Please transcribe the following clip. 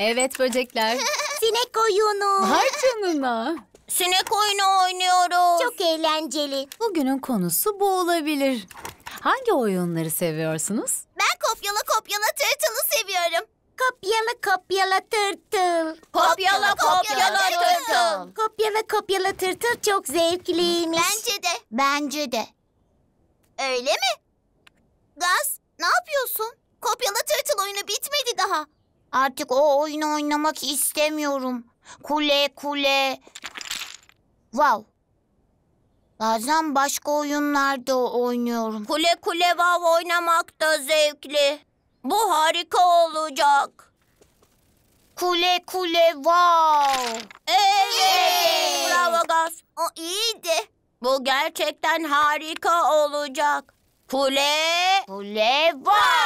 Evet böcekler. Sinek oyunu. Vay canına. Sinek oyunu oynuyoruz. Çok eğlenceli. Bugünün konusu bu olabilir. Hangi oyunları seviyorsunuz? Ben kopyala kopyala tırtılı seviyorum. Kopyala kopyala tırtıl. Kopyala kopyala tırtıl. Kopyala kopyala tırtıl çok zevkliymiş. Bence de. Bence de. Öyle mi? Gaz ne yapıyorsun? Kopyala tırtıl oyunu bitmedi daha. Artık o oyunu oynamak istemiyorum. Kule kule. Wow. Bazen başka oyunlarda oynuyorum. Kule kule wow oynamak da zevkli. Bu harika olacak. Kule kule wow. evet. Bravo Gaz. O iyiydi. Bu gerçekten harika olacak. Kule. Kule wow.